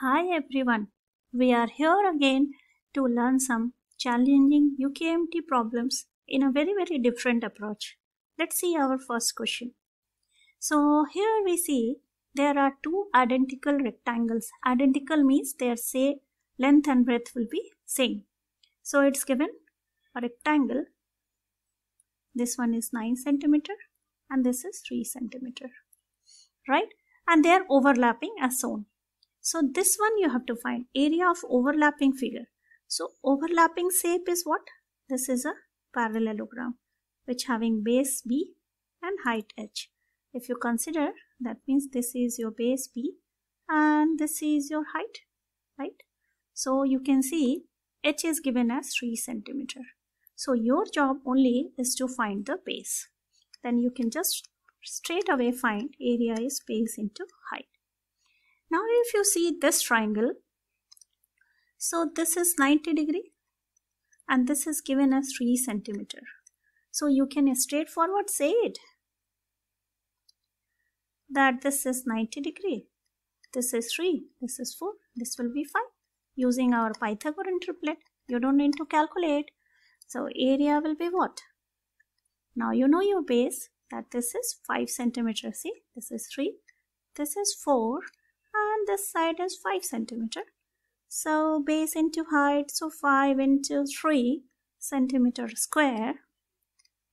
Hi everyone, we are here again to learn some challenging UKMT problems in a very very different approach. Let's see our first question. So here we see there are two identical rectangles. Identical means their say length and breadth will be same. So it's given a rectangle. This one is 9 centimeter and this is 3 centimeter. Right? And they are overlapping as shown. So this one you have to find area of overlapping figure. So overlapping shape is what? This is a parallelogram which having base B and height H. If you consider that means this is your base B and this is your height right. So you can see H is given as 3 centimeter. So your job only is to find the base. Then you can just straight away find area is base into height. Now if you see this triangle, so this is 90 degree and this is given as 3 centimeter. So you can straightforward say it that this is 90 degree, this is 3, this is 4, this will be 5 using our Pythagorean triplet. You don't need to calculate. So area will be what? Now you know your base that this is 5 centimeter. See, this is 3, this is 4 and this side is 5 centimeter so base into height so 5 into 3 centimeter square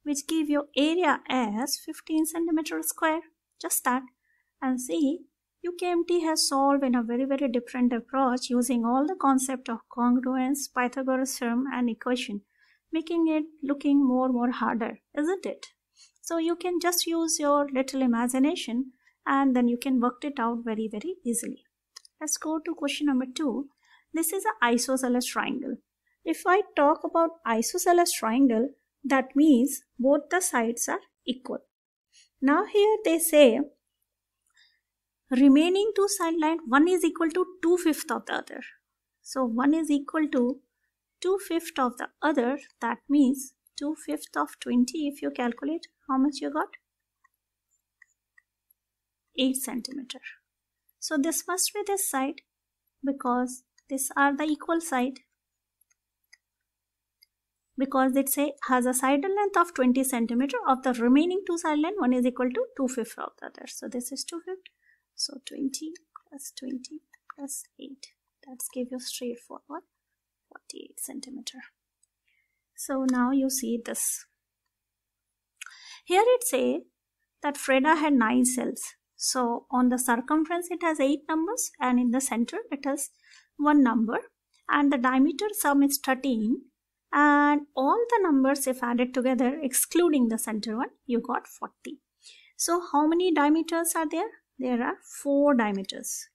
which give your area as 15 centimeter square just that and see UKMT has solved in a very very different approach using all the concept of congruence Pythagoras theorem and equation making it looking more more harder isn't it so you can just use your little imagination and then you can work it out very very easily. Let's go to question number 2. This is an isosceles triangle. If I talk about isosceles triangle that means both the sides are equal. Now here they say remaining two side line one is equal to two fifth of the other. So one is equal to two fifth of the other that means two fifth of 20 if you calculate how much you got 8 centimeter. So this must be this side because these are the equal side because it say has a side length of 20 centimeter of the remaining two side length one is equal to 2 fifth of the other so this is 2 fifth so 20 plus 20 plus 8 that's give you straightforward 48 centimeter so now you see this here it say that Freda had nine cells so on the circumference it has 8 numbers and in the center it has 1 number and the diameter sum is 13 and all the numbers if added together excluding the center one you got 40. So how many diameters are there? There are 4 diameters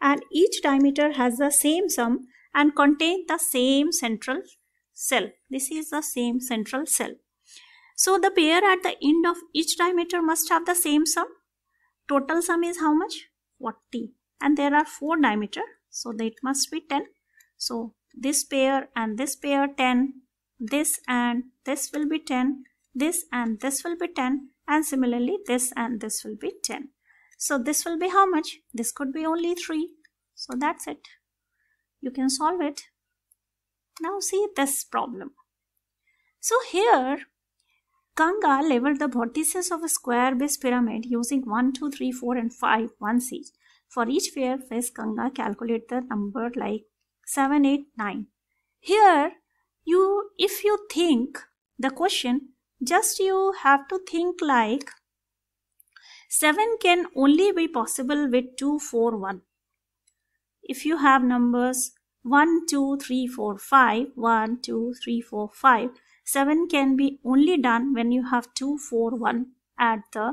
and each diameter has the same sum and contain the same central cell. This is the same central cell. So the pair at the end of each diameter must have the same sum. Total sum is how much? 40. And there are 4 diameter. So it must be 10. So this pair and this pair 10. This and this will be 10. This and this will be 10. And similarly this and this will be 10. So this will be how much? This could be only 3. So that's it. You can solve it. Now see this problem. So here Kanga labeled the vertices of a square-base pyramid using 1, 2, 3, 4 and 5 once each. For each pair face, Kanga calculate the number like 7, 8, 9. Here, you, if you think the question, just you have to think like 7 can only be possible with 2, 4, 1. If you have numbers 1, 2, 3, 4, 5, 1, 2, 3, 4, 5, 7 can be only done when you have 2, 4, 1 at the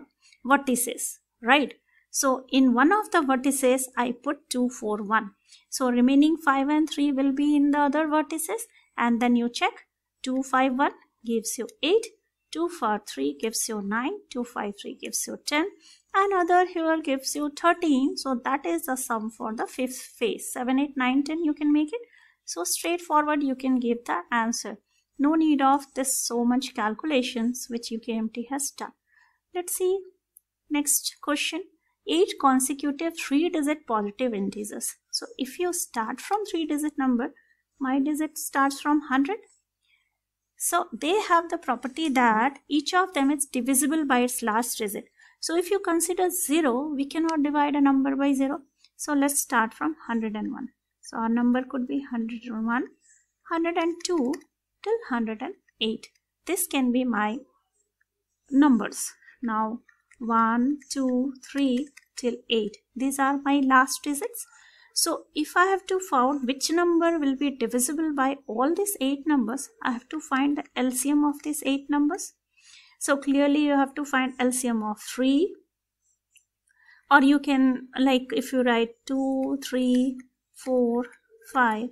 vertices, right? So in one of the vertices, I put 2, 4, 1. So remaining 5 and 3 will be in the other vertices and then you check 2, 5, 1 gives you 8, 2, 4, 3 gives you 9, 2, 5, 3 gives you 10 another here gives you 13 so that is the sum for the fifth phase 7 8 9 10 you can make it so straightforward you can give the answer no need of this so much calculations which UKMT has done. Let's see next question. 8 consecutive 3 digit positive integers. So if you start from 3 digit number, my digit starts from 100. So they have the property that each of them is divisible by its last digit. So if you consider 0, we cannot divide a number by 0. So let's start from 101. So our number could be 101. 102 till 108 this can be my numbers now 1 2 3 till 8 these are my last digits so if I have to find which number will be divisible by all these 8 numbers, I have to find the LCM of these 8 numbers. So clearly you have to find LCM of 3 or you can like if you write 2, 3, 4, 5,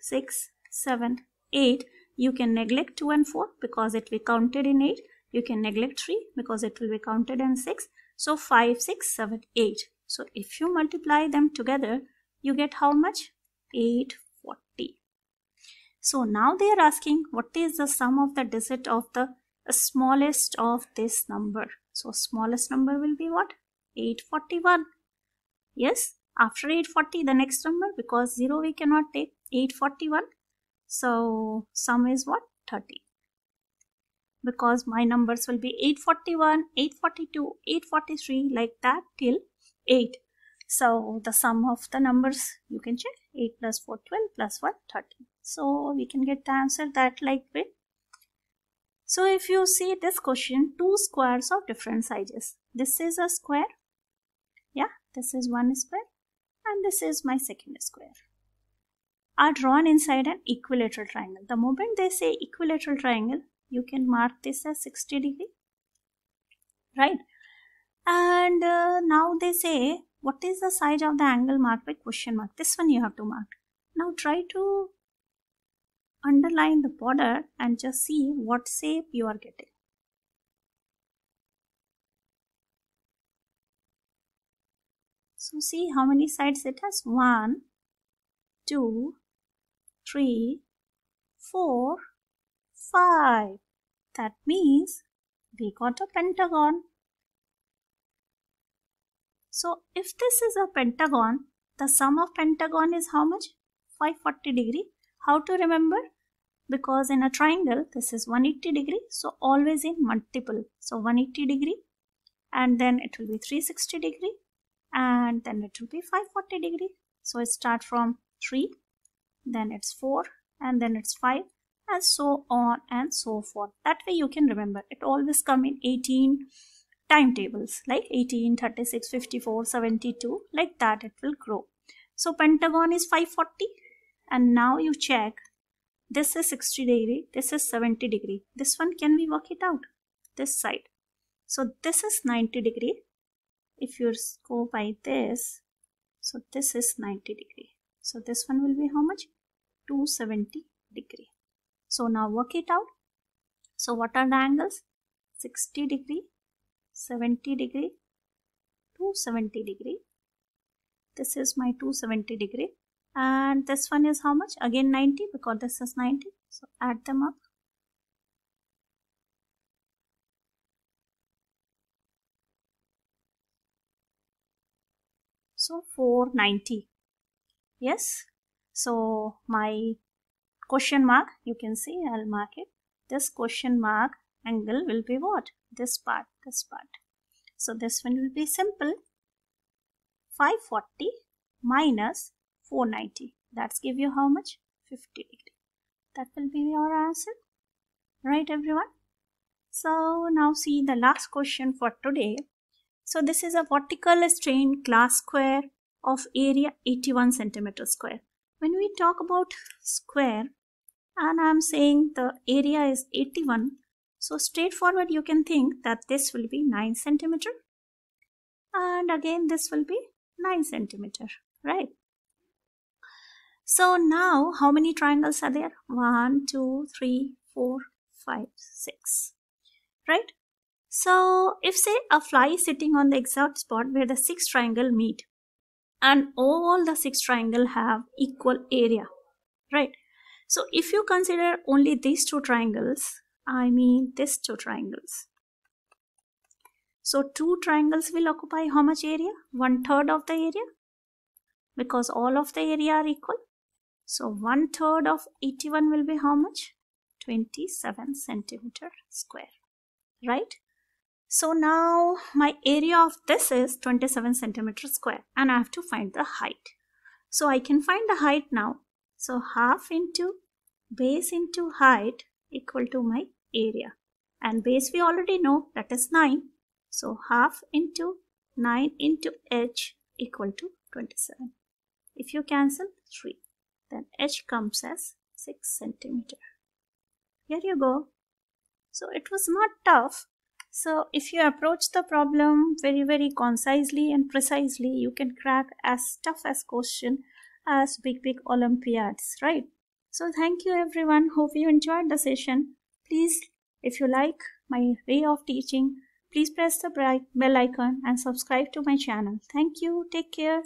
6, 7, 8 you can neglect 2 and 4 because it will be counted in 8. You can neglect 3 because it will be counted in 6. So 5, 6, 7, 8. So if you multiply them together, you get how much? 840. So now they are asking what is the sum of the digit of the smallest of this number. So smallest number will be what? 841. Yes, after 840 the next number because 0 we cannot take 841. So sum is what? 30. Because my numbers will be 841, 842, 843 like that till 8. So the sum of the numbers you can check 8 plus 4, 12 plus 1, 30. So we can get the answer that like way. So if you see this question, two squares of different sizes. This is a square. Yeah, this is one square and this is my second square are drawn inside an equilateral triangle. The moment they say equilateral triangle, you can mark this as 60 degree, right? And uh, now they say, what is the size of the angle marked by question mark? This one you have to mark. Now try to underline the border and just see what shape you are getting. So see how many sides it has? 1, 2, three, four, five. That means we got a pentagon. So if this is a pentagon, the sum of pentagon is how much? 540 degree. How to remember? Because in a triangle, this is 180 degree. So always in multiple. So 180 degree and then it will be 360 degree and then it will be 540 degree. So it start from 3 then it's 4 and then it's 5 and so on and so forth that way you can remember it always come in 18 timetables like 18 36 54 72 like that it will grow so pentagon is 540 and now you check this is 60 degree this is 70 degree this one can we work it out this side so this is 90 degree if you go by this so this is 90 degree so this one will be how much 270 degree. So now work it out. So what are the angles? 60 degree, 70 degree, 270 degree. This is my 270 degree and this one is how much? Again 90 because this is 90. So add them up. So 490. Yes, so my question mark, you can see I'll mark it. This question mark angle will be what? This part, this part. So this one will be simple. 540 minus 490. That's give you how much? 50 degree. That will be your answer. Right everyone? So now see the last question for today. So this is a vertical strain class square of area 81 centimeter square when we talk about square and I'm saying the area is 81 so straightforward you can think that this will be 9 centimeter and again this will be 9 centimeter right so now how many triangles are there 1 2 3 4 5 6 right so if say a fly is sitting on the exact spot where the six triangle meet and all the six triangle have equal area right so if you consider only these two triangles i mean these two triangles so two triangles will occupy how much area one third of the area because all of the area are equal so one third of 81 will be how much 27 centimeter square right so now my area of this is 27 centimeter square and I have to find the height. So I can find the height now. So half into base into height equal to my area. And base we already know that is 9. So half into 9 into h equal to 27. If you cancel 3 then h comes as 6 centimeter. Here you go. So it was not tough so if you approach the problem very, very concisely and precisely, you can crack as tough as question as big, big Olympiads, right? So thank you everyone. Hope you enjoyed the session. Please, if you like my way of teaching, please press the bell icon and subscribe to my channel. Thank you. Take care.